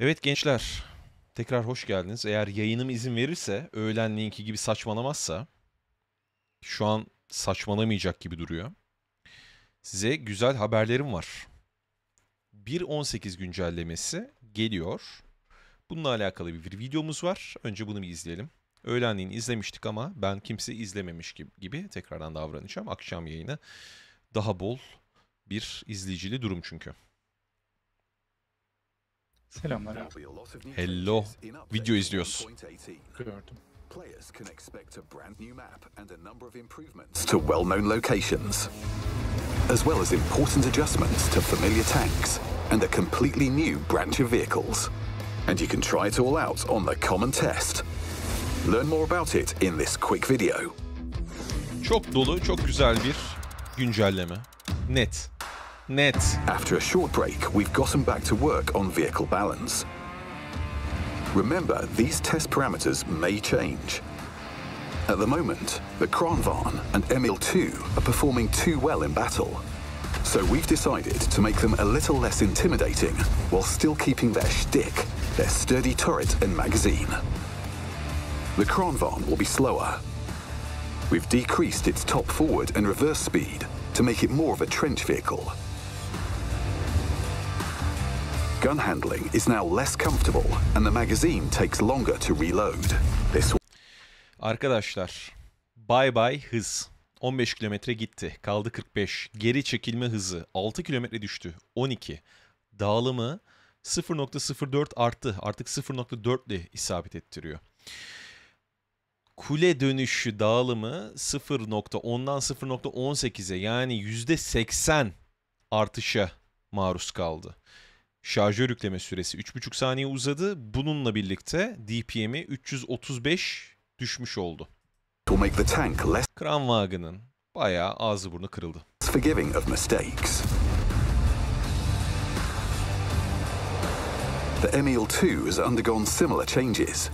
Evet gençler, tekrar hoş geldiniz. Eğer yayınım izin verirse, öğlen linki gibi saçmalamazsa, şu an saçmalamayacak gibi duruyor. Size güzel haberlerim var. 1.18 güncellemesi geliyor. Bununla alakalı bir videomuz var. Önce bunu bir izleyelim. Öğlenliğini izlemiştik ama ben kimse izlememiş gibi, gibi tekrardan davranacağım. Akşam yayını daha bol bir izleyicili durum çünkü. Selamlar Hello. Video izliyoruz. Gördüm. Players can expect a brand new map and a number of improvements to well-known locations, as well as important adjustments to familiar tanks and a completely new branch of vehicles. And you can try it all out on the common test. Learn more about it in this quick video. Çok dolu, çok güzel bir güncelleme. Net net. After a short break, we've gotten back to work on vehicle balance. Remember, these test parameters may change. At the moment, the Kronvarn and Emil 2 are performing too well in battle. So we've decided to make them a little less intimidating while still keeping their shtick, their sturdy turret and magazine. The Kronvarn will be slower. We've decreased its top forward and reverse speed to make it more of a trench vehicle Gun handling is now less comfortable and the magazine takes longer to reload. This Arkadaşlar, bye bye hız. 15 kilometre gitti. Kaldı 45. Geri çekilme hızı 6 kilometre düştü. 12. Dağılımı 0.04 arttı. Artık 0.4 0.4'le isabet ettiriyor. Kule dönüşü dağılımı 0.10'dan 0.18'e yani %80 artışa maruz kaldı şarjör yükleme süresi 3,5 saniye uzadı. Bununla birlikte DPM'i 335 düşmüş oldu. Kranwagen'ın bayağı ağzı burnu kırıldı. The Emil 2 has undergone similar changes.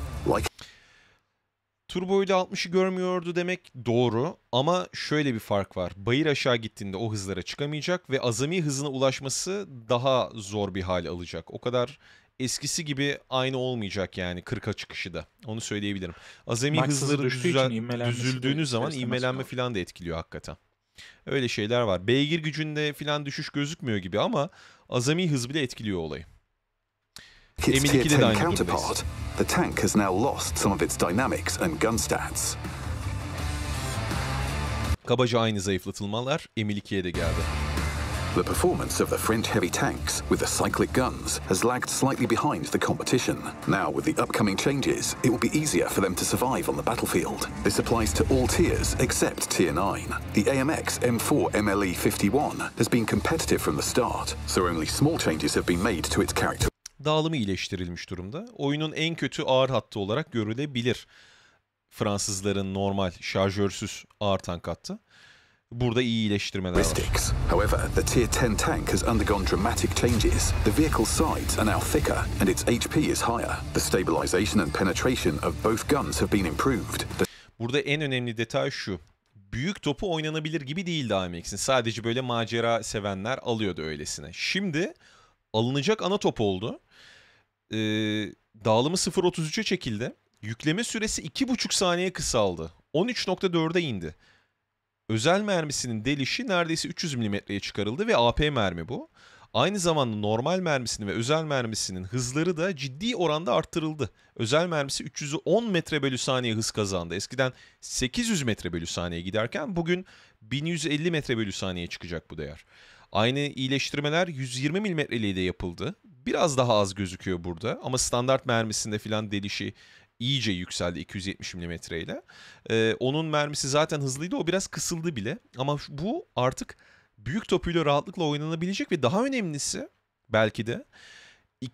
Turbo ile 60'ı görmüyordu demek doğru ama şöyle bir fark var. Bayır aşağı gittiğinde o hızlara çıkamayacak ve azami hızına ulaşması daha zor bir hal alacak. O kadar eskisi gibi aynı olmayacak yani 40'a çıkışı da. Onu söyleyebilirim. Azami Max hızları düzel, düzüldüğünüz zaman ivmelenme falan da etkiliyor hakikaten. Öyle şeyler var. Beygir gücünde falan düşüş gözükmüyor gibi ama azami hız bile etkiliyor olayı. Its Tier 10 counterpart, the tank has now lost some of its dynamics and gun stats. Kabaca aynı zayıflatılmalar Emil 2'ye de geldi. The performance of the French heavy tanks with the cyclic guns has lagged slightly behind the competition. Now, with the upcoming changes, it will be easier for them to survive on the battlefield. This applies to all tiers except Tier 9. The AMX M4 MLE 51 has been competitive from the start, so only small changes have been made to its character. dağılımı iyileştirilmiş durumda. Oyunun en kötü ağır hattı olarak görülebilir. Fransızların normal şarjörsüz ağır tank hattı. Burada iyi iyileştirmeler var. However, the tier 10 tank has undergone dramatic changes. The vehicle sides are now thicker and its HP is higher. The stabilization and penetration of both guns have been improved. Burada en önemli detay şu. Büyük topu oynanabilir gibi değildi AMX'in. Sadece böyle macera sevenler alıyordu öylesine. Şimdi alınacak ana top oldu e, dağılımı 0.33'e çekildi. Yükleme süresi 2.5 saniye kısaldı. 13.4'e indi. Özel mermisinin delişi neredeyse 300 mm'ye çıkarıldı ve AP mermi bu. Aynı zamanda normal mermisinin ve özel mermisinin hızları da ciddi oranda arttırıldı. Özel mermisi 310 metre bölü saniye hız kazandı. Eskiden 800 metre bölü saniye giderken bugün 1150 metre bölü saniye çıkacak bu değer. Aynı iyileştirmeler 120 milimetreliğe de yapıldı biraz daha az gözüküyor burada. Ama standart mermisinde filan delişi iyice yükseldi 270 mm ile. Ee, onun mermisi zaten hızlıydı o biraz kısıldı bile. Ama bu artık büyük topuyla rahatlıkla oynanabilecek ve daha önemlisi belki de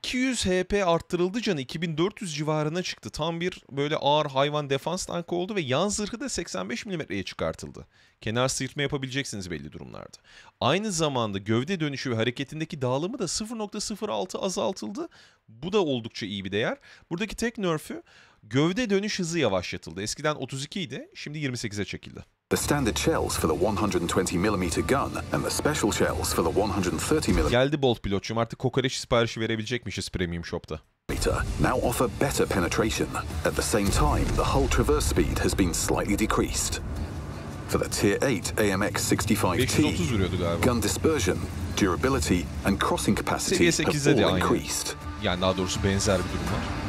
200 HP arttırıldı canı 2400 civarına çıktı. Tam bir böyle ağır hayvan defans tankı oldu ve yan zırhı da 85 mm'ye çıkartıldı. Kenar sıyırtma yapabileceksiniz belli durumlarda. Aynı zamanda gövde dönüşü ve hareketindeki dağılımı da 0.06 azaltıldı. Bu da oldukça iyi bir değer. Buradaki tek nerf'ü gövde dönüş hızı yavaşlatıldı. Eskiden 32 idi şimdi 28'e çekildi. The standard shells for the 120mm gun and the special shells for the 130mm Geldi Bolt pilotçum artık kokoreç siparişi verebilecekmişiz Premium Shop'ta. now offer better penetration. At the same time, the hull traverse speed has been slightly decreased. For the Tier 8 AMX65T, gun dispersion, durability and crossing capacity have all increased. Yani daha doğrusu benzer bir durum var.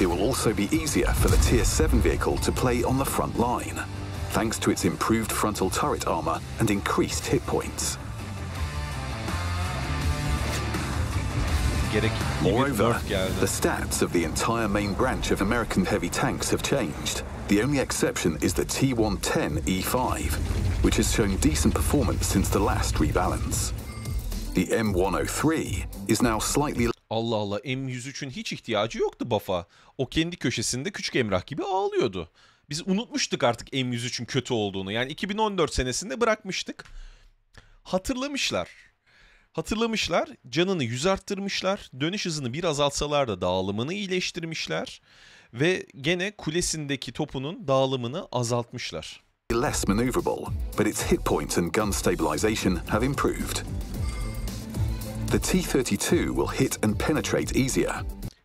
It will also be easier for the Tier 7 vehicle to play on the front line, thanks to its improved frontal turret armor and increased hit points. Moreover, the stats of the entire main branch of American heavy tanks have changed. The only exception is the T110E5, which has shown decent performance since the last rebalance. The M103 is now slightly Allah Allah M103'ün hiç ihtiyacı yoktu Bafa. O kendi köşesinde küçük Emrah gibi ağlıyordu. Biz unutmuştuk artık M103'ün kötü olduğunu. Yani 2014 senesinde bırakmıştık. Hatırlamışlar. Hatırlamışlar, canını yüz arttırmışlar, dönüş hızını bir azaltsalar da dağılımını iyileştirmişler ve gene kulesindeki topunun dağılımını azaltmışlar. Less maneuverable, but its hit points and gun stabilization have improved the T-32 will hit and penetrate easier.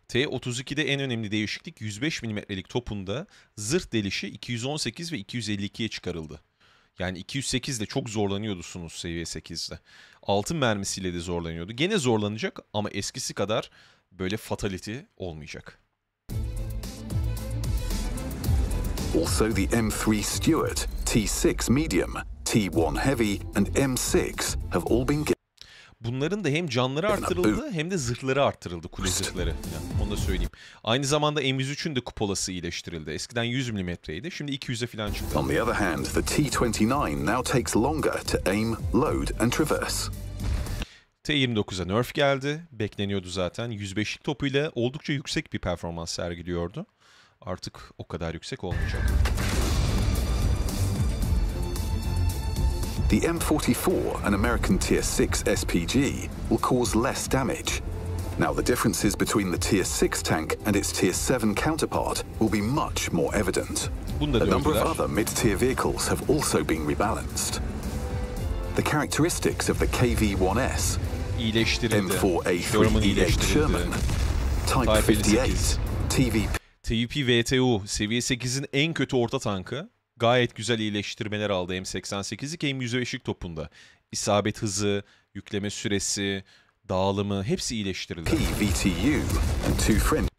T-32'de en önemli değişiklik 105 mm'lik topunda zırh delişi 218 ve 252'ye çıkarıldı. Yani 208'de ile çok zorlanıyordusunuz seviye 8'de. Altın mermisiyle de zorlanıyordu. Gene zorlanacak ama eskisi kadar böyle fatality olmayacak. Also the M3 Stuart, T6 medium, T1 heavy and M6 have all been Bunların da hem canları artırıldı, hem de zırhları artırıldı Kule zırhları. Yani onu da söyleyeyim. Aynı zamanda M103'ün de kupolası iyileştirildi. Eskiden 100 mm'ydi. Şimdi 200'e falan çıktı. On the other hand, the T-29 now takes longer to aim, load and traverse. T-29'a nerf geldi. Bekleniyordu zaten. 105'lik topuyla oldukça yüksek bir performans sergiliyordu. Artık o kadar yüksek olmayacak. The M44, an American Tier 6 SPG, will cause less damage. Now, the differences between the Tier 6 tank and its Tier 7 counterpart will be much more evident. A number of other mid-tier vehicles have also been rebalanced. The characteristics of the KV-1S, M4A3 E8 Sherman, Type 58, TVP... TVP VTO seviye 8'in en kötü orta tankı gayet güzel iyileştirmeler aldı M88'lik M100 eşik topunda. İsabet hızı, yükleme süresi, dağılımı hepsi iyileştirildi.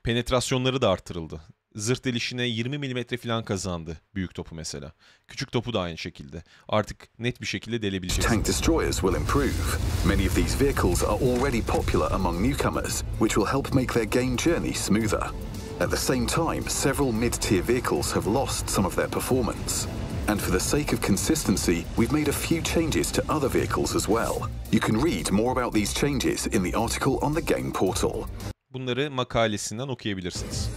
Penetrasyonları da artırıldı. Zırt delişine 20 mm falan kazandı büyük topu mesela. Küçük topu da aynı şekilde. Artık net bir şekilde delebilecek. Tank destroyers will improve. Many of these vehicles are already popular among newcomers, which will help make their game journey smoother. At the same time, several mid-tier vehicles have lost some of their performance. And for the sake of consistency, we've made a few changes to other vehicles as well. You can read more about these changes in the article on the game portal. Bunları makalesinden okuyabilirsiniz.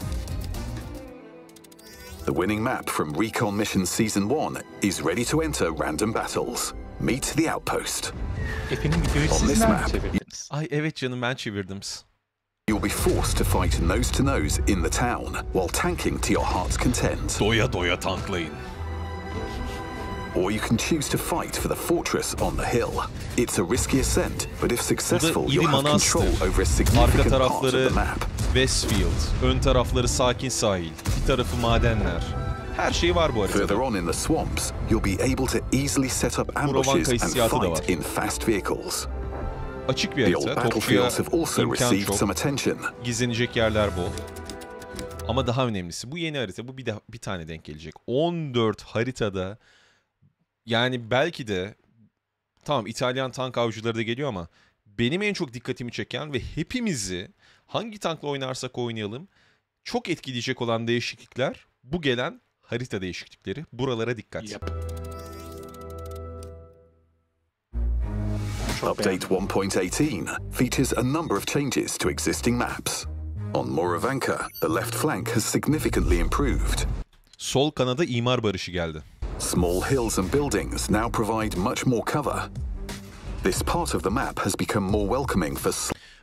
The winning map from Recon Mission Season 1 is ready to enter random battles. Meet the outpost. Efe'nin videoyu siz mi Ay evet canım ben çevirdim. You'll be forced to fight nose to nose in the town while tanking to your heart's content. Doya doya tank lane. Or you can choose to fight for the fortress on the hill. It's a risky ascent, but if successful, you'll have control over a significant part of the map. Westfield, ön tarafları sakin sahil, bir tarafı madenler. Her şey var bu Further on in the swamps, you'll be able to easily set up ambushes and fight in fast vehicles. Açık bir harita, topçuya imkan çok, gizlenecek yerler bol. Ama daha önemlisi bu yeni harita, bu bir, de, bir tane denk gelecek. 14 haritada yani belki de tamam İtalyan tank avcıları da geliyor ama benim en çok dikkatimi çeken ve hepimizi hangi tankla oynarsak oynayalım çok etkileyecek olan değişiklikler bu gelen harita değişiklikleri. Buralara dikkat. Yep. Update 1.18 features a number of changes to existing maps. On Moravanka, the left flank has significantly improved. Sol kanada imar barışı geldi. Small hills and buildings now provide much more cover. This part of the map has become more welcoming for...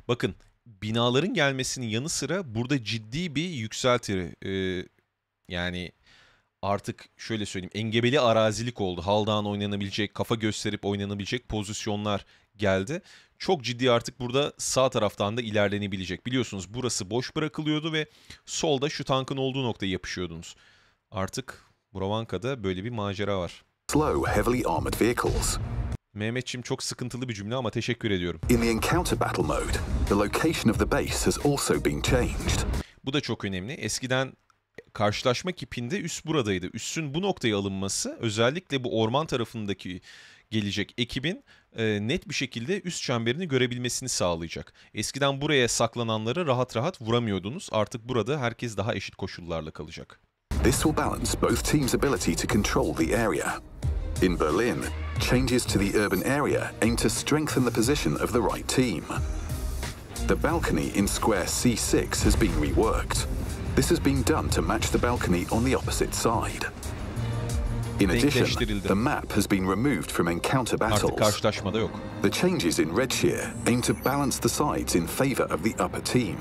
Bakın, binaların gelmesinin yanı sıra burada ciddi bir yükseltir Ee, yani artık şöyle söyleyeyim engebeli arazilik oldu. Haldan oynanabilecek, kafa gösterip oynanabilecek pozisyonlar geldi. Çok ciddi artık burada sağ taraftan da ilerlenebilecek. Biliyorsunuz burası boş bırakılıyordu ve solda şu tankın olduğu noktaya yapışıyordunuz. Artık Bravanka'da böyle bir macera var. Slow, heavily armored vehicles. Mehmetçim çok sıkıntılı bir cümle ama teşekkür ediyorum. In the encounter battle mode, the location of the base has also been changed. Bu da çok önemli. Eskiden karşılaşma kipinde üst buradaydı. Üssün bu noktaya alınması özellikle bu orman tarafındaki gelecek ekibin e, net bir şekilde üst çemberini görebilmesini sağlayacak. Eskiden buraya saklananları rahat rahat vuramıyordunuz. Artık burada herkes daha eşit koşullarla kalacak. This will balance both teams' ability to control the area. In Berlin, changes to the urban area aim to strengthen the position of the right team. The balcony in square C6 has been reworked. This has been done to match the balcony on the opposite side. In addition, the map has been removed from encounter battles. The changes in Redshear aim to balance the sides in favour of the upper team.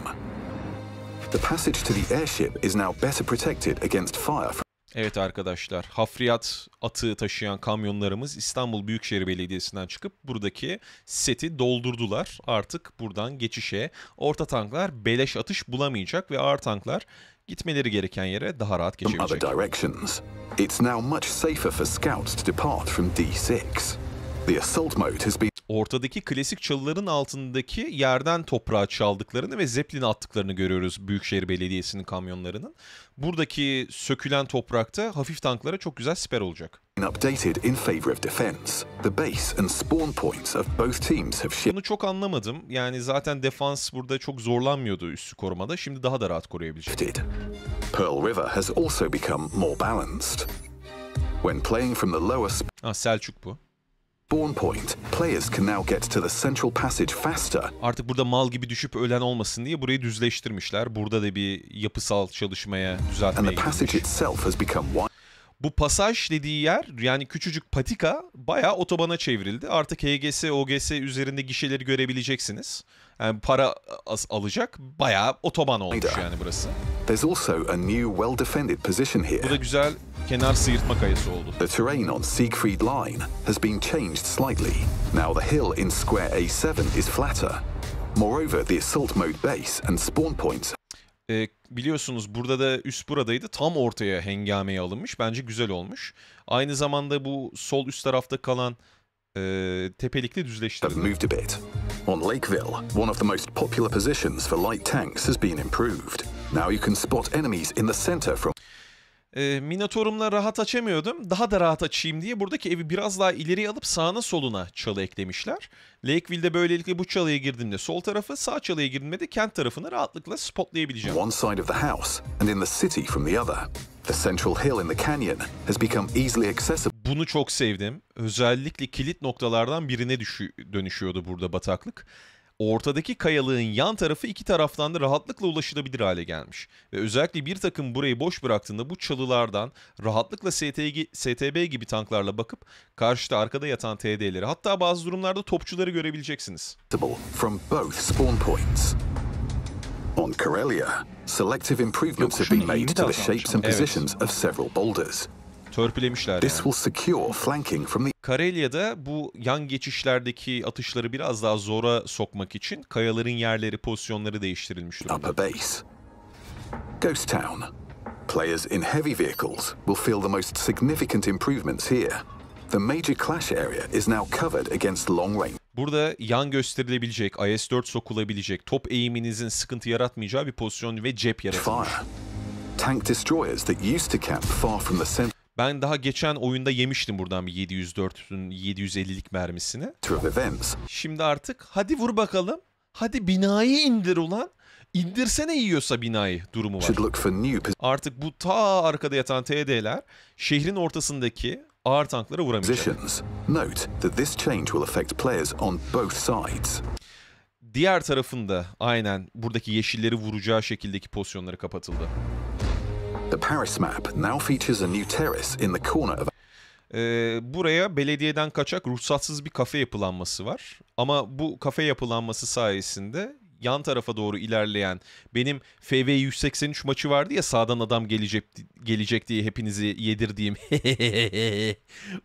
The passage to the airship is now better protected against fire Evet arkadaşlar, hafriyat atığı taşıyan kamyonlarımız İstanbul Büyükşehir Belediyesi'nden çıkıp buradaki seti doldurdular. Artık buradan geçişe orta tanklar beleş atış bulamayacak ve ağır tanklar gitmeleri gereken yere daha rahat geçebilecek. It's now much safer for scouts to depart from D6 ortadaki klasik çalıların altındaki yerden toprağa çaldıklarını ve zeplin attıklarını görüyoruz Büyükşehir Belediyesi'nin kamyonlarının. Buradaki sökülen toprakta hafif tanklara çok güzel siper olacak. Updated Bunu çok anlamadım. Yani zaten defans burada çok zorlanmıyordu üstü korumada. Şimdi daha da rahat koruyabilecek. Pearl River has also become more balanced. When playing from the lower... Ah, Selçuk bu. Born point. Players can now get to the central passage faster. Artık burada mal gibi düşüp ölen olmasın diye burayı düzleştirmişler. Burada da bir yapısal çalışmaya, düzeltmeye gitmiş. Bu pasaj dediği yer yani küçücük patika bayağı otobana çevrildi. Artık HGS, OGS üzerinde gişeleri görebileceksiniz. Yani para alacak bayağı otoban olmuş yani burası. There's also a new well defended position here. Bu da güzel kenar sıyırtma kayası oldu. The terrain on Siegfried Line has been changed slightly. Now the hill in square A7 is flatter. Moreover, the assault mode base and spawn points e, biliyorsunuz burada da üst buradaydı. Tam ortaya hengameye alınmış. Bence güzel olmuş. Aynı zamanda bu sol üst tarafta kalan e, tepelikte düzleştirildi. moved a bit. On Lakeville, one of the most popular positions for light tanks has been improved. Now you can spot enemies in the center from e, ee, Minotaurum'la rahat açamıyordum. Daha da rahat açayım diye buradaki evi biraz daha ileriye alıp sağına soluna çalı eklemişler. Lakeville'de böylelikle bu çalıya girdiğimde sol tarafı, sağ çalıya girdiğimde de kent tarafını rahatlıkla spotlayabileceğim. One side of the house and in the city from the other. The central hill in the canyon has become easily accessible. Bunu çok sevdim. Özellikle kilit noktalardan birine dönüşüyordu burada bataklık ortadaki kayalığın yan tarafı iki taraftan da rahatlıkla ulaşılabilir hale gelmiş. Ve özellikle bir takım burayı boş bıraktığında bu çalılardan rahatlıkla STB gibi tanklarla bakıp karşıda arkada yatan TD'leri hatta bazı durumlarda topçuları görebileceksiniz. From both spawn points. On Karelia, selective improvements have been made to the shapes and positions of several boulders törpülemişler yani. Karelya'da bu yan geçişlerdeki atışları biraz daha zora sokmak için kayaların yerleri, pozisyonları değiştirilmiş durumda. Burada yan gösterilebilecek, IS-4 sokulabilecek, top eğiminizin sıkıntı yaratmayacağı bir pozisyon ve cep yaratılmış. Tank destroyers that used to camp far from the center ben daha geçen oyunda yemiştim buradan bir 704'ün 750'lik mermisini. Şimdi artık hadi vur bakalım. Hadi binayı indir ulan. İndirsene yiyorsa binayı durumu var. Artık bu ta arkada yatan TD'ler şehrin ortasındaki ağır tanklara vuramayacak. Diğer tarafında aynen buradaki yeşilleri vuracağı şekildeki pozisyonları kapatıldı. The Paris map now features a new terrace in the corner of ee, buraya belediyeden kaçak ruhsatsız bir kafe yapılanması var. Ama bu kafe yapılanması sayesinde yan tarafa doğru ilerleyen benim FV 183 maçı vardı ya sağdan adam gelecek gelecek diye hepinizi yedirdiğim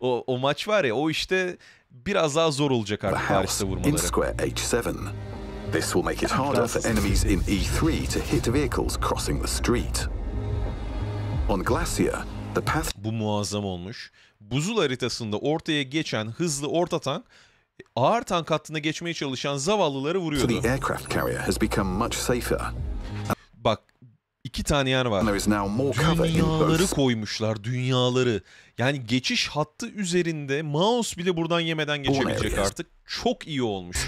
o, o maç var ya o işte biraz daha zor olacak artık Paris'te vurmaları. This will make it harder for enemies in E3 to hit vehicles crossing the street. On Glacia, the path... Bu muazzam olmuş. Buzul haritasında ortaya geçen hızlı orta tank ağır tank hattına geçmeye çalışan zavallıları vuruyordu. The aircraft carrier has become much safer. Bak iki tane yer var. Dünyaları koymuşlar, dünyaları. Yani geçiş hattı üzerinde mouse bile buradan yemeden geçebilecek artık. Çok iyi olmuş.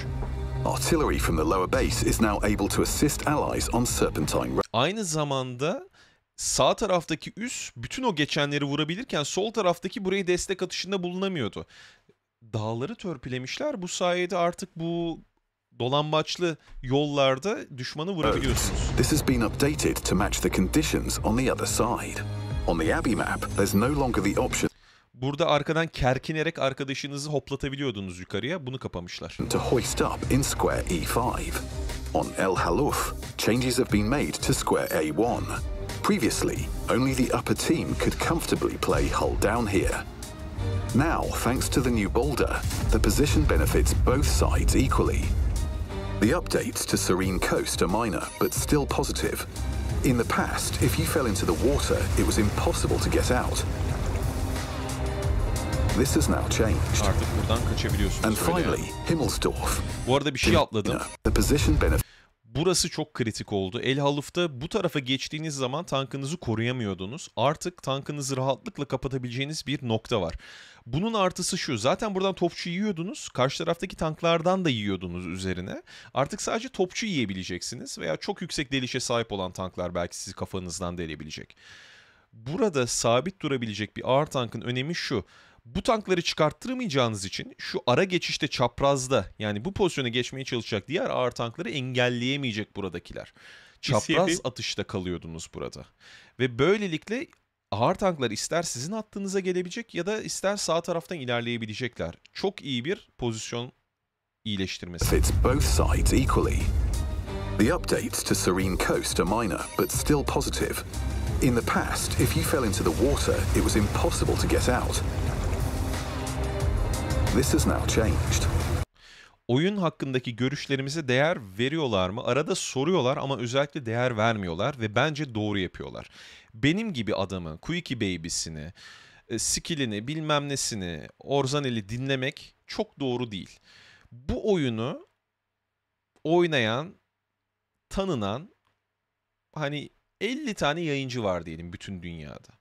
Artillery from the lower base is now able to assist allies on Serpentine Aynı zamanda sağ taraftaki üs bütün o geçenleri vurabilirken sol taraftaki burayı destek atışında bulunamıyordu. Dağları törpülemişler. Bu sayede artık bu dolambaçlı yollarda düşmanı vurabiliyorsunuz. Oh, this has been updated to match the conditions on the other side. On the Abbey map, there's no longer the option Burada arkadan kerkinerek arkadaşınızı hoplatabiliyordunuz yukarıya. Bunu kapamışlar. to hoist up in square E5. On El Haluf, changes have been made to square A1. Previously, only the upper team could comfortably play Hull down here. Now, thanks to the new boulder, the position benefits both sides equally. The updates to Serene Coast are minor, but still positive. In the past, if you fell into the water, it was impossible to get out, This has now changed. And finally, Himmelsdorf. Bu arada bir şey atladım. The position benefit. burası çok kritik oldu. El Haluf'ta bu tarafa geçtiğiniz zaman tankınızı koruyamıyordunuz. Artık tankınızı rahatlıkla kapatabileceğiniz bir nokta var. Bunun artısı şu. Zaten buradan topçu yiyordunuz. Karşı taraftaki tanklardan da yiyordunuz üzerine. Artık sadece topçu yiyebileceksiniz veya çok yüksek delişe sahip olan tanklar belki sizi kafanızdan delebilecek. Burada sabit durabilecek bir ağır tankın önemi şu bu tankları çıkarttırmayacağınız için şu ara geçişte çaprazda yani bu pozisyona geçmeye çalışacak diğer ağır tankları engelleyemeyecek buradakiler. Çapraz İsyebi. atışta kalıyordunuz burada. Ve böylelikle ağır tanklar ister sizin hattınıza gelebilecek ya da ister sağ taraftan ilerleyebilecekler. Çok iyi bir pozisyon iyileştirmesi. Fits both sides equally. The updates to Serene Coast are minor but still positive. In the past, if you fell into the water, it was impossible to get out. This has now changed. Oyun hakkındaki görüşlerimize değer veriyorlar mı? Arada soruyorlar ama özellikle değer vermiyorlar ve bence doğru yapıyorlar. Benim gibi adamı, Quickie Baby'sini, e, skillini, bilmem nesini, Orzanel'i dinlemek çok doğru değil. Bu oyunu oynayan, tanınan hani 50 tane yayıncı var diyelim bütün dünyada.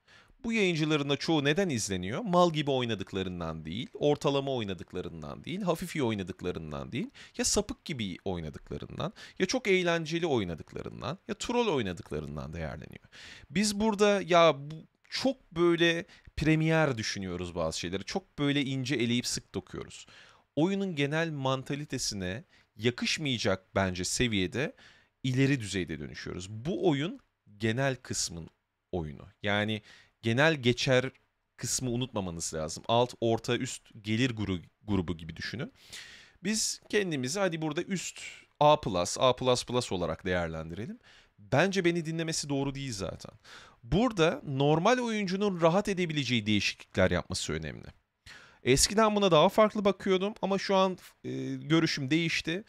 Bu yayıncıların da çoğu neden izleniyor? Mal gibi oynadıklarından değil, ortalama oynadıklarından değil, hafif iyi oynadıklarından değil, ya sapık gibi oynadıklarından, ya çok eğlenceli oynadıklarından, ya troll oynadıklarından değerleniyor. Biz burada ya bu çok böyle premier düşünüyoruz bazı şeyleri. Çok böyle ince eleyip sık dokuyoruz. Oyunun genel mantalitesine yakışmayacak bence seviyede ileri düzeyde dönüşüyoruz. Bu oyun genel kısmın oyunu. Yani genel geçer kısmı unutmamanız lazım. Alt, orta, üst gelir grubu, grubu gibi düşünün. Biz kendimizi hadi burada üst A+, A++ olarak değerlendirelim. Bence beni dinlemesi doğru değil zaten. Burada normal oyuncunun rahat edebileceği değişiklikler yapması önemli. Eskiden buna daha farklı bakıyordum ama şu an e, görüşüm değişti.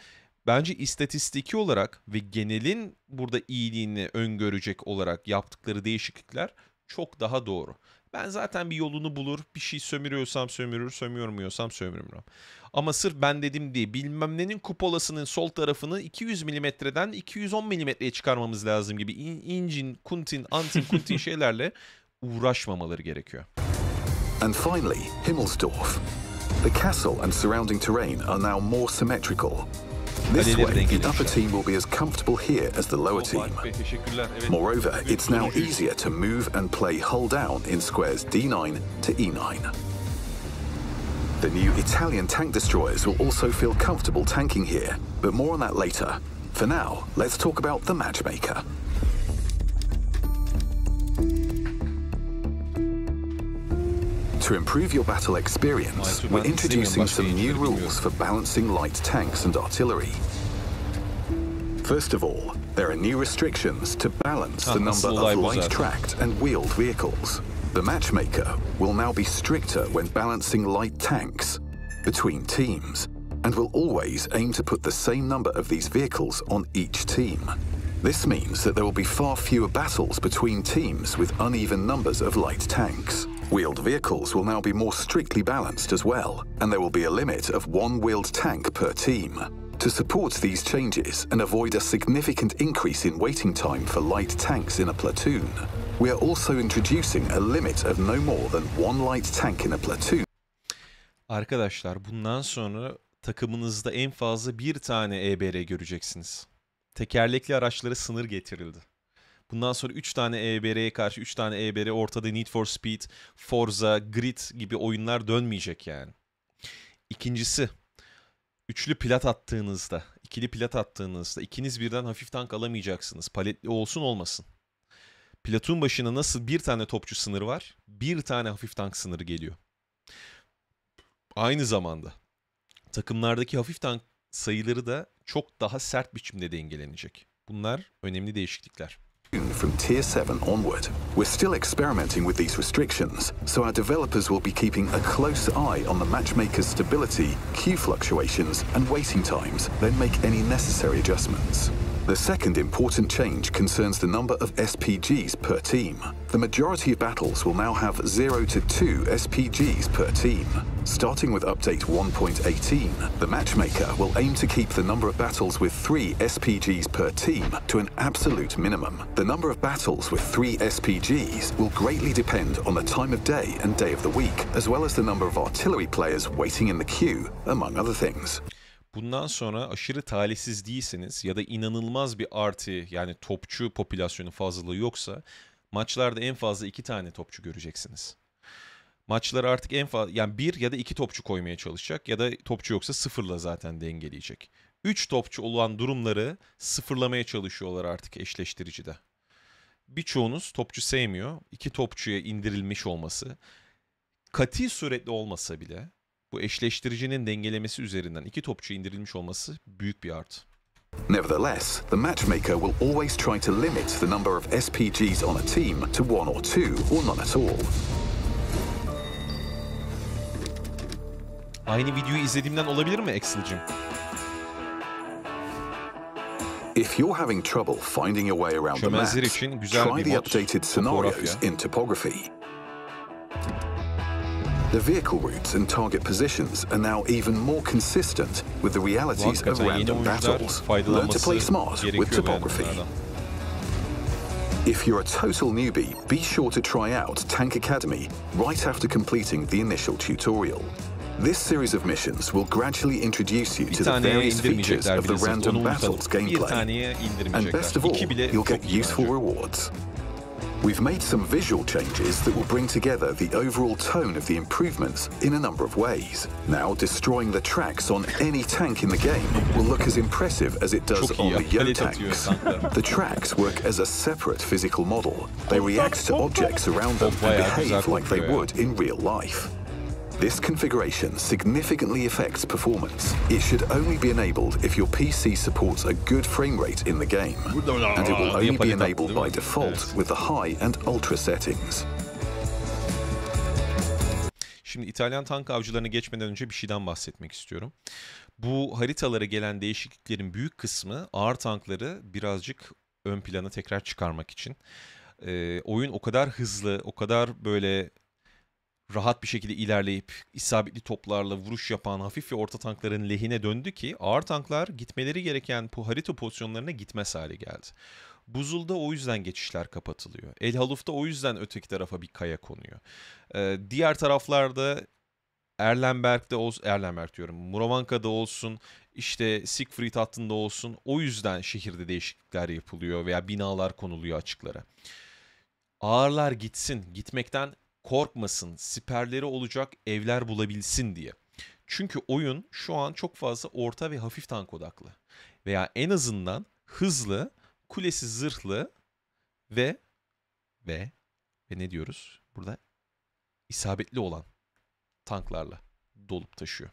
Bence istatistiki olarak ve genelin burada iyiliğini öngörecek olarak yaptıkları değişiklikler çok daha doğru. Ben zaten bir yolunu bulur. Bir şey sömürüyorsam sömürür, sömürmüyorsam sömürürüm. Ama sırf ben dedim diye bilmem nenin kupolasının sol tarafını 200 milimetreden 210 milimetreye çıkarmamız lazım gibi in, incin, kuntin, antin, kuntin şeylerle uğraşmamaları gerekiyor. And finally, Himmelsdorf. The castle and surrounding terrain are now more symmetrical This way, the upper team will be as comfortable here as the lower team. Moreover, it's now easier to move and play hull down in squares D9 to E9. The new Italian tank destroyers will also feel comfortable tanking here, but more on that later. For now, let's talk about the matchmaker. To improve your battle experience, we're introducing some new rules for balancing light tanks and artillery. First of all, there are new restrictions to balance ah, the number of light tracked and wheeled vehicles. The matchmaker will now be stricter when balancing light tanks between teams and will always aim to put the same number of these vehicles on each team. This means that there will be far fewer battles between teams with uneven numbers of light tanks. Wheeled vehicles will now be more strictly balanced as well, and there will be a limit of one wheeled tank per team. To support these changes and avoid a significant increase in waiting time for light tanks in a platoon, we are also introducing a limit of no more than one light tank in a platoon. Arkadaşlar bundan sonra takımınızda en fazla bir tane EBR göreceksiniz. Tekerlekli araçlara sınır getirildi. Bundan sonra 3 tane EBR'ye karşı 3 tane EBR ortada Need for Speed, Forza, Grid gibi oyunlar dönmeyecek yani. İkincisi üçlü plat attığınızda, ikili plat attığınızda ikiniz birden hafif tank alamayacaksınız. Paletli olsun olmasın. Platon başına nasıl bir tane topçu sınırı var, bir tane hafif tank sınırı geliyor. Aynı zamanda takımlardaki hafif tank sayıları da çok daha sert biçimde dengelenecek. Bunlar önemli değişiklikler. June from Tier 7 onward. We're still experimenting with these restrictions, so our developers will be keeping a close eye on the matchmaker's stability, queue fluctuations, and waiting times, then make any necessary adjustments. The second important change concerns the number of SPGs per team. The majority of battles will now have 0 to 2 SPGs per team. Starting with update 1.18, the matchmaker will aim to keep the number of battles with three SPGs per team to an absolute minimum. The number of battles with three SPGs will greatly depend on the time of day and day of the week, as well as the number of artillery players waiting in the queue, among other things. bundan sonra aşırı talihsiz değilseniz ya da inanılmaz bir artı yani topçu popülasyonu fazlalığı yoksa maçlarda en fazla iki tane topçu göreceksiniz. maçlara artık en fazla yani bir ya da iki topçu koymaya çalışacak ya da topçu yoksa sıfırla zaten dengeleyecek. Üç topçu olan durumları sıfırlamaya çalışıyorlar artık eşleştiricide. Birçoğunuz topçu sevmiyor. İki topçuya indirilmiş olması kati suretli olmasa bile bu eşleştiricinin dengelemesi üzerinden iki topçu indirilmiş olması büyük bir artı. Nevertheless, the matchmaker will always try to limit the number of SPGs on a team to one or two or none at all. Aynı videoyu izlediğimden olabilir mi Axel'cim? If you're having trouble finding your way around the map, try the updated scenarios in topography. The vehicle routes and target positions are now even more consistent with the realities of random battles. Learn to play smart with topography. If you're a total newbie, be sure to try out Tank Academy right after completing the initial tutorial. This series of missions will gradually introduce you to the various features of the random battles gameplay. And best of all, you'll get useful rewards. We've made some visual changes that will bring together the overall tone of the improvements in a number of ways. Now, destroying the tracks on any tank in the game will look as impressive as it does on the Yo tanks. the tracks work as a separate physical model. They react to objects around them and behave like they would in real life. This configuration significantly affects performance. It should only be enabled if your PC supports a good frame rate in the game, and it will only be enabled by default with the high and ultra settings. Şimdi İtalyan tank avcılarına geçmeden önce bir şeyden bahsetmek istiyorum. Bu haritalara gelen değişikliklerin büyük kısmı ağır tankları birazcık ön plana tekrar çıkarmak için. Ee, oyun o kadar hızlı, o kadar böyle rahat bir şekilde ilerleyip isabetli toplarla vuruş yapan hafif ve orta tankların lehine döndü ki ağır tanklar gitmeleri gereken bu harita pozisyonlarına gitmez hale geldi. Buzul'da o yüzden geçişler kapatılıyor. El Haluf'ta o yüzden öteki tarafa bir kaya konuyor. Ee, diğer taraflarda Erlenberg'de olsun, Erlenberg diyorum, Muravanka'da olsun, işte Siegfried hattında olsun o yüzden şehirde değişiklikler yapılıyor veya binalar konuluyor açıklara. Ağırlar gitsin, gitmekten korkmasın, siperleri olacak evler bulabilsin diye. Çünkü oyun şu an çok fazla orta ve hafif tank odaklı. Veya en azından hızlı, kulesi zırhlı ve ve ve ne diyoruz? Burada isabetli olan tanklarla dolup taşıyor.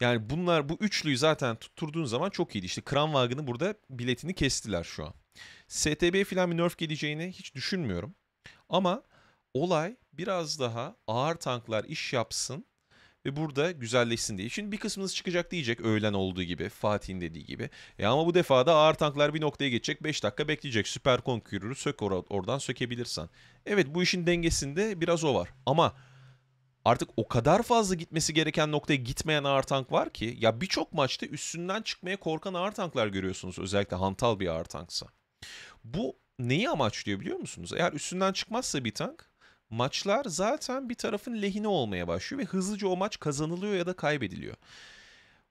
Yani bunlar bu üçlüyü zaten tutturduğun zaman çok iyiydi. İşte Kranwagen'ı burada biletini kestiler şu an. STB filan bir nerf geleceğini hiç düşünmüyorum. Ama olay biraz daha ağır tanklar iş yapsın ve burada güzelleşsin diye. Şimdi bir kısmınız çıkacak diyecek öğlen olduğu gibi Fatih'in dediği gibi. E ama bu defa da ağır tanklar bir noktaya geçecek 5 dakika bekleyecek süper konkürürü sök or- oradan sökebilirsen. Evet bu işin dengesinde biraz o var ama artık o kadar fazla gitmesi gereken noktaya gitmeyen ağır tank var ki ya birçok maçta üstünden çıkmaya korkan ağır tanklar görüyorsunuz özellikle hantal bir ağır tanksa. Bu neyi amaçlıyor biliyor musunuz? Eğer üstünden çıkmazsa bir tank maçlar zaten bir tarafın lehine olmaya başlıyor ve hızlıca o maç kazanılıyor ya da kaybediliyor.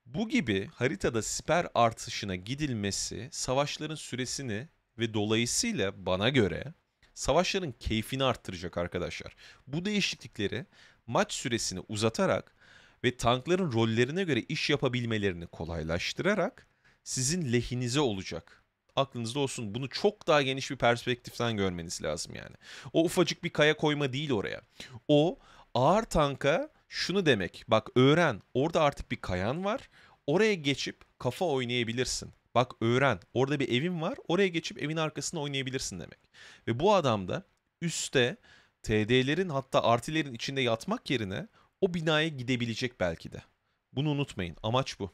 Bu gibi haritada siper artışına gidilmesi savaşların süresini ve dolayısıyla bana göre savaşların keyfini arttıracak arkadaşlar. Bu değişiklikleri maç süresini uzatarak ve tankların rollerine göre iş yapabilmelerini kolaylaştırarak sizin lehinize olacak aklınızda olsun. Bunu çok daha geniş bir perspektiften görmeniz lazım yani. O ufacık bir kaya koyma değil oraya. O ağır tanka şunu demek. Bak öğren. Orada artık bir kayan var. Oraya geçip kafa oynayabilirsin. Bak öğren. Orada bir evin var. Oraya geçip evin arkasında oynayabilirsin demek. Ve bu adam da üstte TD'lerin hatta artilerin içinde yatmak yerine o binaya gidebilecek belki de. Bunu unutmayın. Amaç bu.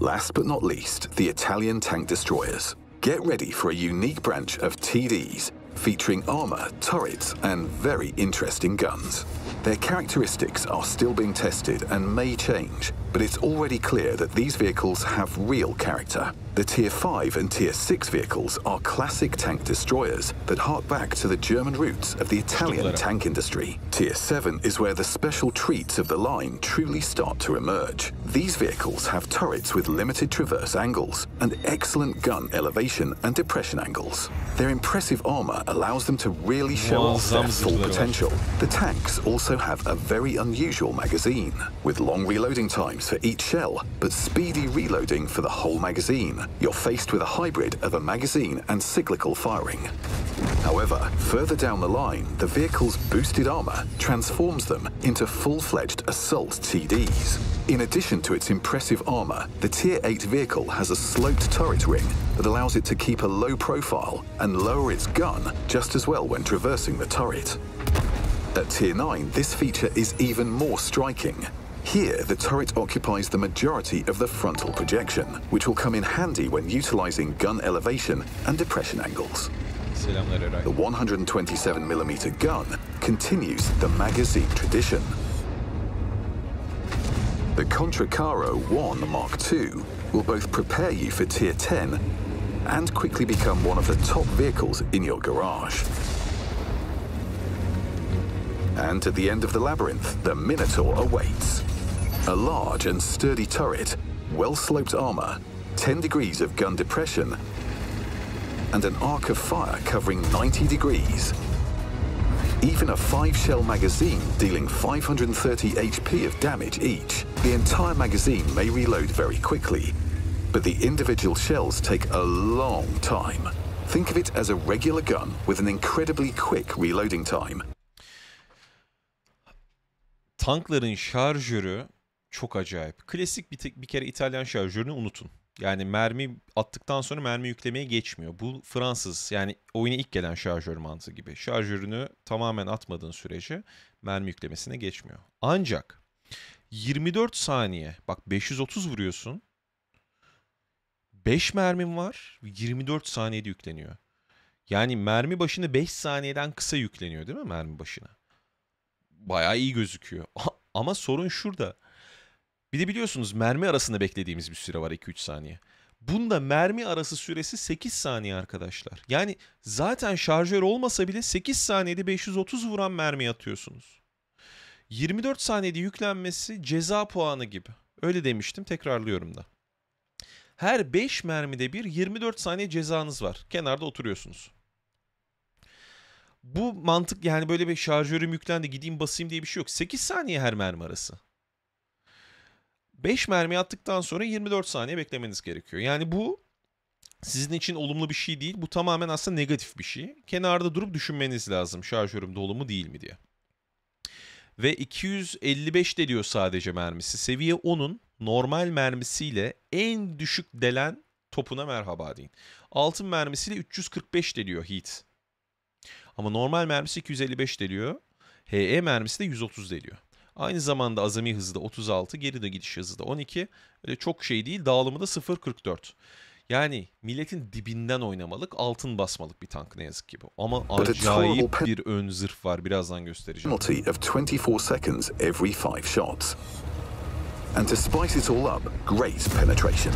Last but not least, the Italian tank destroyers. Get ready for a unique branch of TDs featuring armor, turrets, and very interesting guns. Their characteristics are still being tested and may change, but it's already clear that these vehicles have real character. The Tier 5 and Tier 6 vehicles are classic tank destroyers that hark back to the German roots of the Italian tank industry. Tier 7 is where the special treats of the line truly start to emerge. These vehicles have turrets with limited traverse angles and excellent gun elevation and depression angles. Their impressive armor allows them to really show off their full potential. The tanks also have a very unusual magazine, with long reloading times for each shell, but speedy reloading for the whole magazine. You're faced with a hybrid of a magazine and cyclical firing. However, further down the line, the vehicle's boosted armor transforms them into full-fledged assault TDs. In addition to its impressive armor, the Tier 8 vehicle has a sloped turret ring that allows it to keep a low profile and lower its gun just as well when traversing the turret. At Tier 9, this feature is even more striking. Here, the turret occupies the majority of the frontal projection, which will come in handy when utilizing gun elevation and depression angles. The 127mm gun continues the magazine tradition. The Contracaro 1 Mark II will both prepare you for Tier 10 and quickly become one of the top vehicles in your garage and at the end of the labyrinth, the Minotaur awaits. A large and sturdy turret, well-sloped armor, 10 degrees of gun depression, and an arc of fire covering 90 degrees. Even a five-shell magazine dealing 530 HP of damage each. The entire magazine may reload very quickly, but the individual shells take a long time. Think of it as a regular gun with an incredibly quick reloading time. tankların şarjörü çok acayip. Klasik bir, bir kere İtalyan şarjörünü unutun. Yani mermi attıktan sonra mermi yüklemeye geçmiyor. Bu Fransız yani oyuna ilk gelen şarjör mantığı gibi. Şarjörünü tamamen atmadığın sürece mermi yüklemesine geçmiyor. Ancak 24 saniye bak 530 vuruyorsun. 5 mermim var 24 saniyede yükleniyor. Yani mermi başına 5 saniyeden kısa yükleniyor değil mi mermi başına? bayağı iyi gözüküyor. Ama sorun şurada. Bir de biliyorsunuz mermi arasında beklediğimiz bir süre var 2-3 saniye. Bunda mermi arası süresi 8 saniye arkadaşlar. Yani zaten şarjör olmasa bile 8 saniyede 530 vuran mermi atıyorsunuz. 24 saniyede yüklenmesi ceza puanı gibi. Öyle demiştim tekrarlıyorum da. Her 5 mermide bir 24 saniye cezanız var. Kenarda oturuyorsunuz bu mantık yani böyle bir şarjörüm yüklendi gideyim basayım diye bir şey yok. 8 saniye her mermi arası. 5 mermi attıktan sonra 24 saniye beklemeniz gerekiyor. Yani bu sizin için olumlu bir şey değil. Bu tamamen aslında negatif bir şey. Kenarda durup düşünmeniz lazım şarjörüm dolu mu değil mi diye. Ve 255 deliyor sadece mermisi. Seviye 10'un normal mermisiyle en düşük delen topuna merhaba deyin. Altın mermisiyle 345 deliyor Heat ama normal mermisi 255 deliyor. HE mermisi de 130 deliyor. Aynı zamanda azami hızı da 36, geri de gidiş hızı da 12. Öyle çok şey değil, dağılımı da 0.44. Yani milletin dibinden oynamalık, altın basmalık bir tank ne yazık ki bu. Ama acayip bir ön zırh var, birazdan göstereceğim. Penalty of 24 seconds every 5 shots. And to spice it all up, great penetration.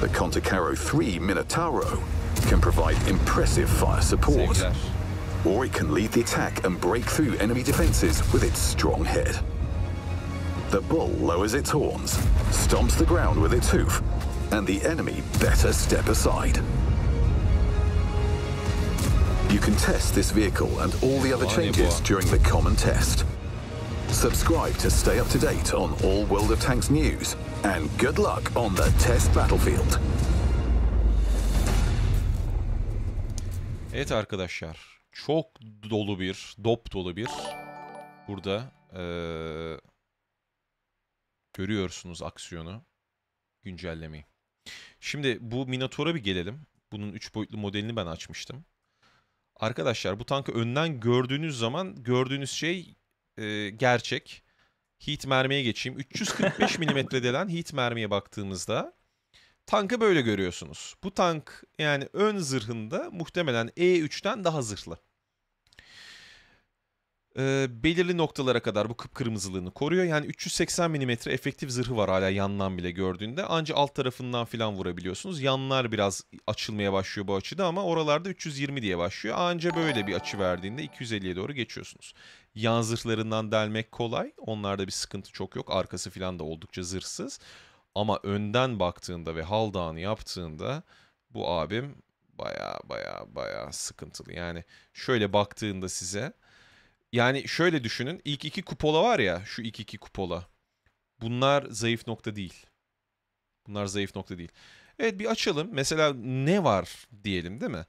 The Contacaro 3 Minotauro can provide impressive fire support, or it can lead the attack and break through enemy defenses with its strong head. The bull lowers its horns, stomps the ground with its hoof, and the enemy better step aside. You can test this vehicle and all the other changes during the common test. Subscribe to stay up to date on all World of Tanks news, and good luck on the test battlefield. Evet arkadaşlar. Çok dolu bir, dop dolu bir burada ee, görüyorsunuz aksiyonu güncellemeyi. Şimdi bu Minotaur'a bir gelelim. Bunun 3 boyutlu modelini ben açmıştım. Arkadaşlar bu tankı önden gördüğünüz zaman gördüğünüz şey e, gerçek. Heat mermiye geçeyim. 345 milimetreden heat mermiye baktığımızda Tankı böyle görüyorsunuz. Bu tank yani ön zırhında muhtemelen E3'ten daha zırhlı. Ee, belirli noktalara kadar bu kıpkırmızılığını koruyor. Yani 380 mm efektif zırhı var hala yandan bile gördüğünde. Anca alt tarafından filan vurabiliyorsunuz. Yanlar biraz açılmaya başlıyor bu açıda ama oralarda 320 diye başlıyor. Anca böyle bir açı verdiğinde 250'ye doğru geçiyorsunuz. Yan zırhlarından delmek kolay. Onlarda bir sıkıntı çok yok. Arkası filan da oldukça zırhsız. Ama önden baktığında ve haldağını yaptığında bu abim baya baya baya sıkıntılı. Yani şöyle baktığında size yani şöyle düşünün ilk iki kupola var ya şu ilk iki kupola bunlar zayıf nokta değil. Bunlar zayıf nokta değil. Evet bir açalım mesela ne var diyelim değil mi?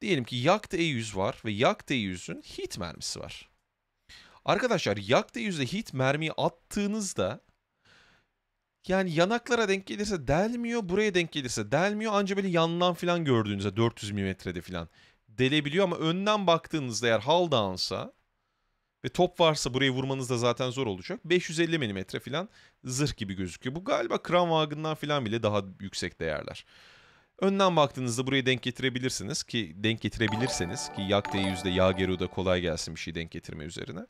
Diyelim ki Yak E100 var ve Yak E100'ün hit mermisi var. Arkadaşlar Yak E100'de hit mermiyi attığınızda yani yanaklara denk gelirse delmiyor, buraya denk gelirse delmiyor. Anca böyle yanından falan gördüğünüzde 400 milimetrede falan delebiliyor. Ama önden baktığınızda eğer haldansa ve top varsa burayı vurmanız da zaten zor olacak. 550 milimetre falan zırh gibi gözüküyor. Bu galiba Kramwagen'dan falan bile daha yüksek değerler. Önden baktığınızda burayı denk getirebilirsiniz ki denk getirebilirseniz ki Yak D100'de Yageru'da kolay gelsin bir şey denk getirme üzerine.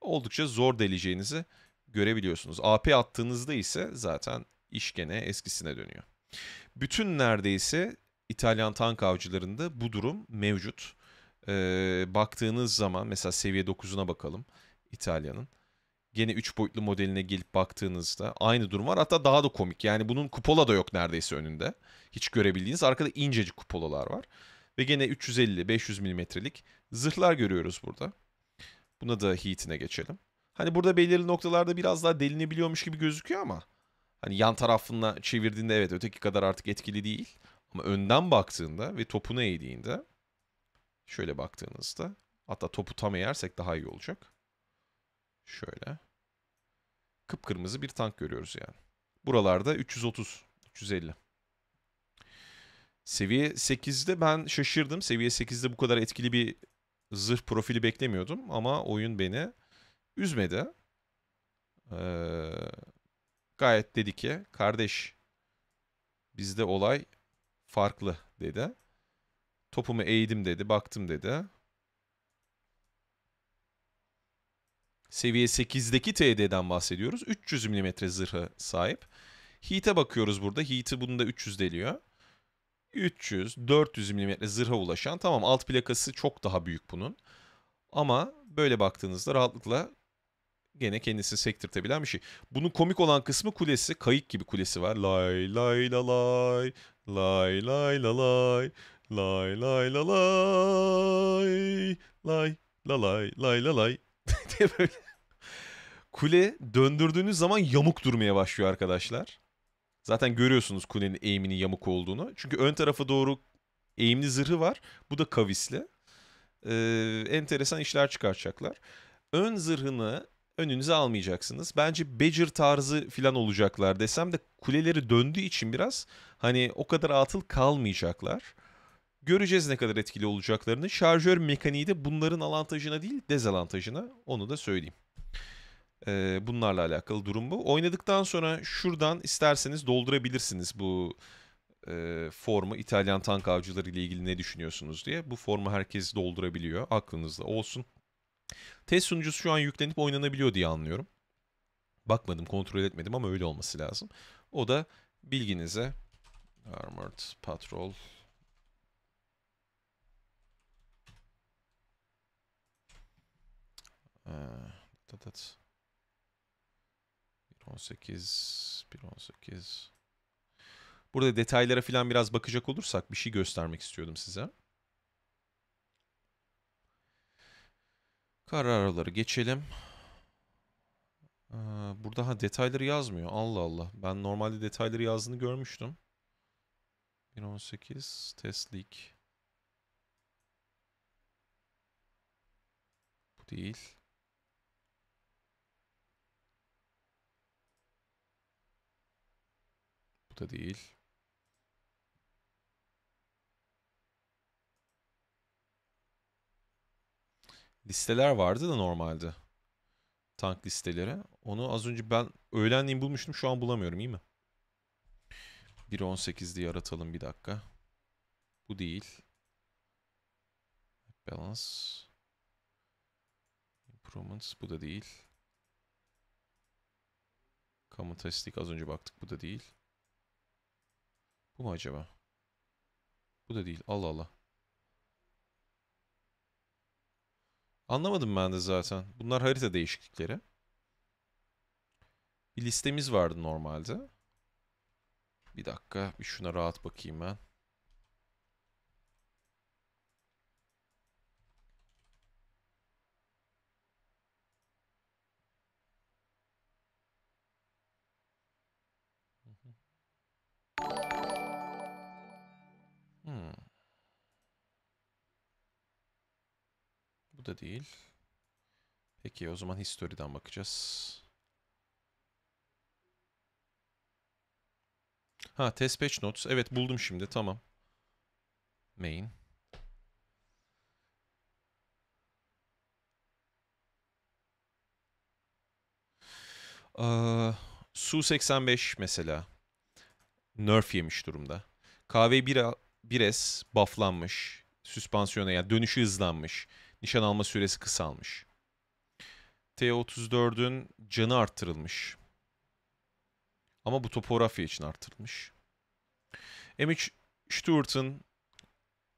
Oldukça zor deleceğinizi görebiliyorsunuz. AP attığınızda ise zaten iş gene eskisine dönüyor. Bütün neredeyse İtalyan tank avcılarında bu durum mevcut. Ee, baktığınız zaman mesela seviye 9'una bakalım İtalya'nın. Gene 3 boyutlu modeline gelip baktığınızda aynı durum var. Hatta daha da komik. Yani bunun kupola da yok neredeyse önünde. Hiç görebildiğiniz arkada incecik kupolalar var. Ve gene 350-500 milimetrelik zırhlar görüyoruz burada. Buna da heat'ine geçelim. Hani burada belirli noktalarda biraz daha delinebiliyormuş gibi gözüküyor ama hani yan tarafına çevirdiğinde evet öteki kadar artık etkili değil. Ama önden baktığında ve topunu eğdiğinde şöyle baktığınızda hatta topu tam eğersek daha iyi olacak. Şöyle. Kıpkırmızı bir tank görüyoruz yani. Buralarda 330, 350. Seviye 8'de ben şaşırdım. Seviye 8'de bu kadar etkili bir zırh profili beklemiyordum ama oyun beni üzmedi. Ee, gayet dedi ki kardeş bizde olay farklı dedi. Topumu eğdim dedi, baktım dedi. Seviye 8'deki TD'den bahsediyoruz. 300 mm zırhı sahip. Heat'e bakıyoruz burada. Heat'i bunda 300 deliyor. 300-400 mm zırha ulaşan. Tamam alt plakası çok daha büyük bunun. Ama böyle baktığınızda rahatlıkla gene kendisini sektirtebilen bir şey. Bunun komik olan kısmı kulesi. Kayık gibi kulesi var. Lay lay la lay. Lay lay la lay. Lay lay la lay. Lay la lay lay la lay. diye böyle. Kule döndürdüğünüz zaman yamuk durmaya başlıyor arkadaşlar. Zaten görüyorsunuz kulenin eğiminin yamuk olduğunu. Çünkü ön tarafa doğru eğimli zırhı var. Bu da kavisli. Ee, enteresan işler çıkaracaklar. Ön zırhını önünüze almayacaksınız. Bence Badger tarzı filan olacaklar desem de kuleleri döndüğü için biraz hani o kadar atıl kalmayacaklar. Göreceğiz ne kadar etkili olacaklarını. Şarjör mekaniği de bunların avantajına değil dezavantajına onu da söyleyeyim. Ee, bunlarla alakalı durum bu. Oynadıktan sonra şuradan isterseniz doldurabilirsiniz bu e, formu İtalyan tank avcıları ile ilgili ne düşünüyorsunuz diye. Bu formu herkes doldurabiliyor aklınızda olsun. Test sunucusu şu an yüklenip oynanabiliyor diye anlıyorum. Bakmadım, kontrol etmedim ama öyle olması lazım. O da bilginize Armored Patrol Tatat. 1.18 1.18 Burada detaylara falan biraz bakacak olursak bir şey göstermek istiyordum size. Kararları geçelim. Ee, burada ha detayları yazmıyor. Allah Allah. Ben normalde detayları yazdığını görmüştüm. 18 test leak. Bu değil. Bu da değil. listeler vardı da normalde. Tank listeleri. Onu az önce ben öğlenleyin bulmuştum. Şu an bulamıyorum iyi mi? 1.18 diye bir dakika. Bu değil. Balance. Improvements bu da değil. Common Testing az önce baktık bu da değil. Bu mu acaba? Bu da değil. Allah Allah. Anlamadım ben de zaten. Bunlar harita değişiklikleri. Bir listemiz vardı normalde. Bir dakika. Bir şuna rahat bakayım ben. Thank you. Bu da değil. Peki o zaman history'den bakacağız. Ha test patch notes. Evet buldum şimdi tamam. Main. Ee, Su-85 mesela nerf yemiş durumda. KV1S bufflanmış. Süspansiyona yani dönüşü hızlanmış. Nişan alma süresi kısalmış. T-34'ün canı arttırılmış. Ama bu topografya için arttırılmış. M3 Stuart'ın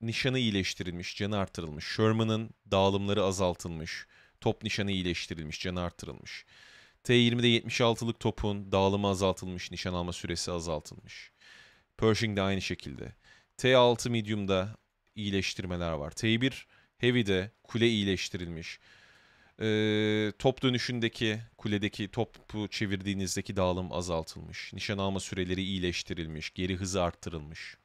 nişanı iyileştirilmiş, canı arttırılmış. Sherman'ın dağılımları azaltılmış. Top nişanı iyileştirilmiş, canı arttırılmış. T-20'de 76'lık topun dağılımı azaltılmış, nişan alma süresi azaltılmış. Pershing de aynı şekilde. T-6 medium'da iyileştirmeler var. T-1 Heavy'de kule iyileştirilmiş. Ee, top dönüşündeki kuledeki topu çevirdiğinizdeki dağılım azaltılmış. Nişan alma süreleri iyileştirilmiş. Geri hızı arttırılmış.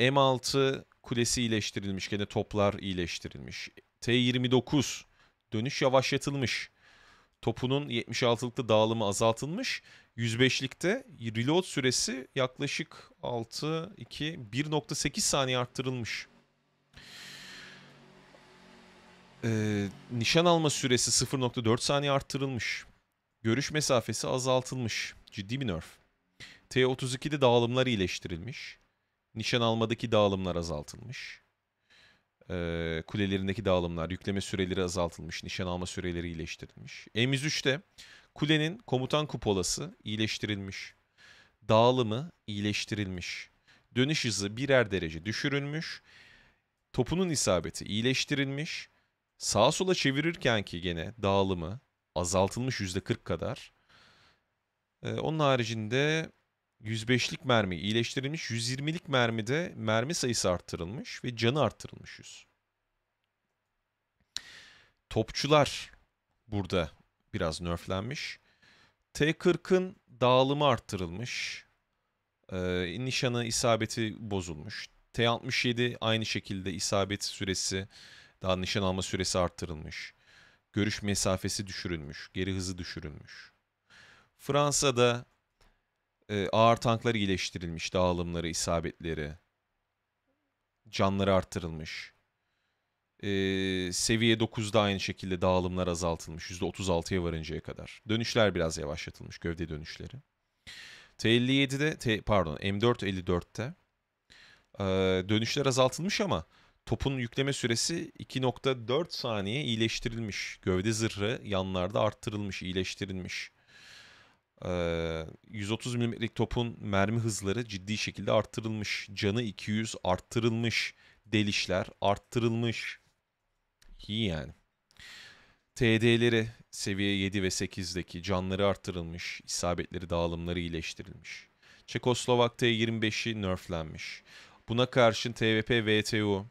M6 kulesi iyileştirilmiş. Gene toplar iyileştirilmiş. T29 dönüş yavaşlatılmış. Topunun 76'lıkta dağılımı azaltılmış. 105'likte reload süresi yaklaşık 6, 2, 1.8 saniye arttırılmış. Ee, nişan alma süresi 0.4 saniye arttırılmış. Görüş mesafesi azaltılmış. Ciddi bir nerf. T32'de dağılımlar iyileştirilmiş. Nişan almadaki dağılımlar azaltılmış. Ee, kulelerindeki dağılımlar, yükleme süreleri azaltılmış. Nişan alma süreleri iyileştirilmiş. M103'te kulenin komutan kupolası iyileştirilmiş. Dağılımı iyileştirilmiş. Dönüş hızı birer derece düşürülmüş. Topunun isabeti iyileştirilmiş sağa sola çevirirken ki gene dağılımı azaltılmış %40 kadar. Ee, onun haricinde 105'lik mermi iyileştirilmiş, 120'lik mermide mermi sayısı arttırılmış ve canı arttırılmış 100. Topçular burada biraz nerflenmiş. T40'ın dağılımı arttırılmış. Ee, nişanı isabeti bozulmuş. T67 aynı şekilde isabet süresi daha nişan alma süresi arttırılmış. Görüş mesafesi düşürülmüş. Geri hızı düşürülmüş. Fransa'da e, ağır tanklar iyileştirilmiş. Dağılımları, isabetleri. Canları arttırılmış. E, seviye 9'da aynı şekilde dağılımlar azaltılmış. %36'ya varıncaya kadar. Dönüşler biraz yavaşlatılmış. Gövde dönüşleri. T57'de, T, pardon M454'te e, dönüşler azaltılmış ama Topun yükleme süresi 2.4 saniye iyileştirilmiş. Gövde zırhı yanlarda arttırılmış, iyileştirilmiş. Ee, 130 milimetrelik topun mermi hızları ciddi şekilde arttırılmış. Canı 200 arttırılmış. Delişler arttırılmış. İyi yani. TD'leri seviye 7 ve 8'deki canları artırılmış, isabetleri dağılımları iyileştirilmiş. Çekoslovak T25'i nerflenmiş. Buna karşın TVP VTU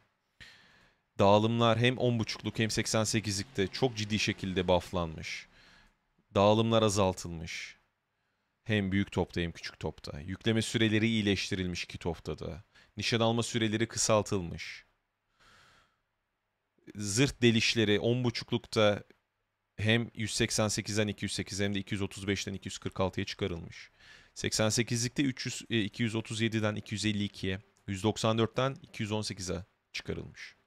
Dağılımlar hem 10.5'luk hem 88'likte çok ciddi şekilde bufflanmış. Dağılımlar azaltılmış. Hem büyük topta hem küçük topta. Yükleme süreleri iyileştirilmiş ki topta da. Nişan alma süreleri kısaltılmış. Zırt delişleri 10.5'lukta hem 188'den 208 hem de 235'den 246'ya çıkarılmış. 88'likte 300, 237'den 252'ye, 194'ten 218'e çıkarılmış.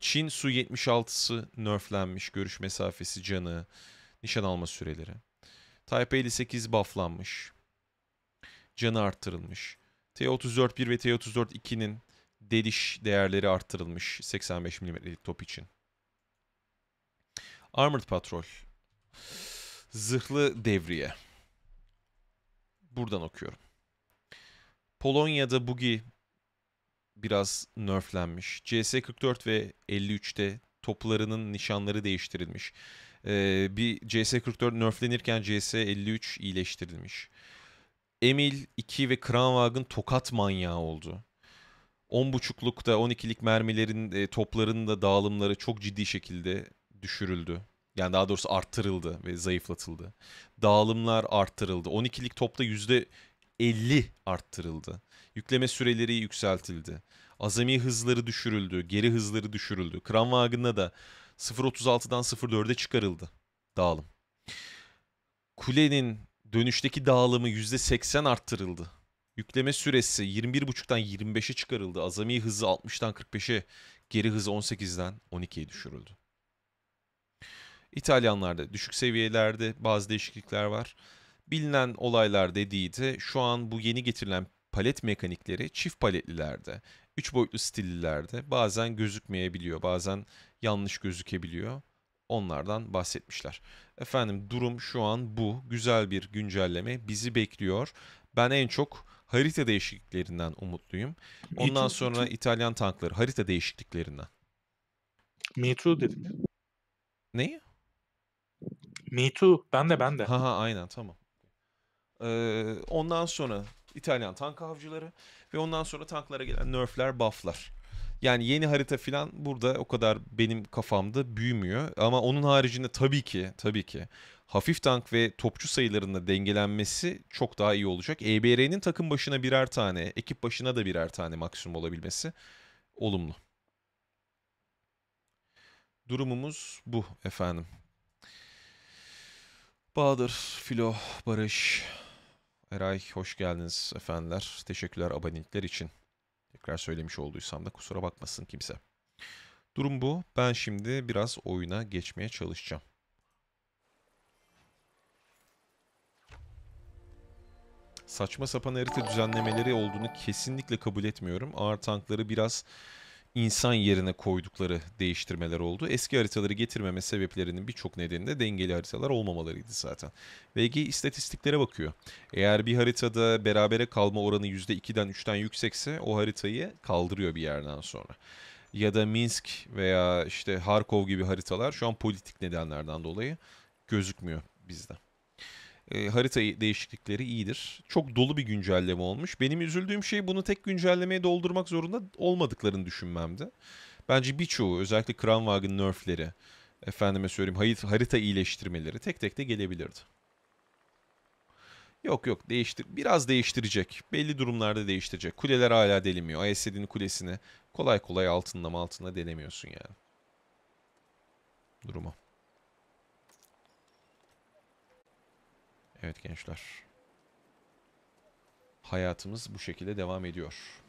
Çin Su-76'sı nerflenmiş. Görüş mesafesi, canı, nişan alma süreleri. Taipei 58 bufflanmış. Canı arttırılmış. T-34-1 ve T-34-2'nin deliş değerleri arttırılmış 85 mm'lik top için. Armored Patrol. Zırhlı devriye. Buradan okuyorum. Polonya'da Bugi biraz nerflenmiş. CS44 ve 53'te toplarının nişanları değiştirilmiş. Ee, bir CS44 nerflenirken CS53 iyileştirilmiş. Emil 2 ve Kranwagen tokat manyağı oldu. 10.5'lukta 12'lik mermilerin e, topların da dağılımları çok ciddi şekilde düşürüldü. Yani daha doğrusu arttırıldı ve zayıflatıldı. Dağılımlar arttırıldı. 12'lik topta yüzde 50 arttırıldı. Yükleme süreleri yükseltildi. Azami hızları düşürüldü, geri hızları düşürüldü. Kran Kranwagen'da da 0.36'dan 0.4'e çıkarıldı dağılım. Kulenin dönüşteki dağılımı %80 arttırıldı. Yükleme süresi 21.5'tan 25'e çıkarıldı. Azami hızı 60'tan 45'e, geri hızı 18'den 12'ye düşürüldü. İtalyanlarda düşük seviyelerde bazı değişiklikler var. Bilinen olaylar dediydi. Şu an bu yeni getirilen palet mekanikleri çift paletlilerde, üç boyutlu stillilerde bazen gözükmeyebiliyor, bazen yanlış gözükebiliyor. Onlardan bahsetmişler. Efendim durum şu an bu. Güzel bir güncelleme bizi bekliyor. Ben en çok harita değişikliklerinden umutluyum. Ondan sonra İtalyan tankları harita değişikliklerinden. Metro dedim. Neyi? Me too. Ben de ben de. Ha ha aynen tamam. Ee, ondan sonra İtalyan tank avcıları ve ondan sonra tanklara gelen nerfler, bufflar. Yani yeni harita filan burada o kadar benim kafamda büyümüyor. Ama onun haricinde tabii ki tabii ki hafif tank ve topçu sayılarında dengelenmesi çok daha iyi olacak. EBR'nin takım başına birer tane, ekip başına da birer tane maksimum olabilmesi olumlu. Durumumuz bu efendim. Bahadır, Filo, Barış, Eray hoş geldiniz efendiler. Teşekkürler abonelikler için. Tekrar söylemiş olduysam da kusura bakmasın kimse. Durum bu. Ben şimdi biraz oyuna geçmeye çalışacağım. Saçma sapan harita düzenlemeleri olduğunu kesinlikle kabul etmiyorum. Ağır tankları biraz insan yerine koydukları değiştirmeler oldu. Eski haritaları getirmeme sebeplerinin birçok nedeni de dengeli haritalar olmamalarıydı zaten. VG istatistiklere bakıyor. Eğer bir haritada berabere kalma oranı %2'den 3'ten yüksekse o haritayı kaldırıyor bir yerden sonra ya da Minsk veya işte Harkov gibi haritalar şu an politik nedenlerden dolayı gözükmüyor bizde e, harita değişiklikleri iyidir. Çok dolu bir güncelleme olmuş. Benim üzüldüğüm şey bunu tek güncellemeye doldurmak zorunda olmadıklarını düşünmemdi. Bence birçoğu özellikle Kranwagen nerfleri, efendime söyleyeyim harita iyileştirmeleri tek tek de gelebilirdi. Yok yok değiştir biraz değiştirecek. Belli durumlarda değiştirecek. Kuleler hala delinmiyor. Aesedin kulesini kolay kolay altınla altına delemiyorsun yani. Durumu. Evet gençler. Hayatımız bu şekilde devam ediyor.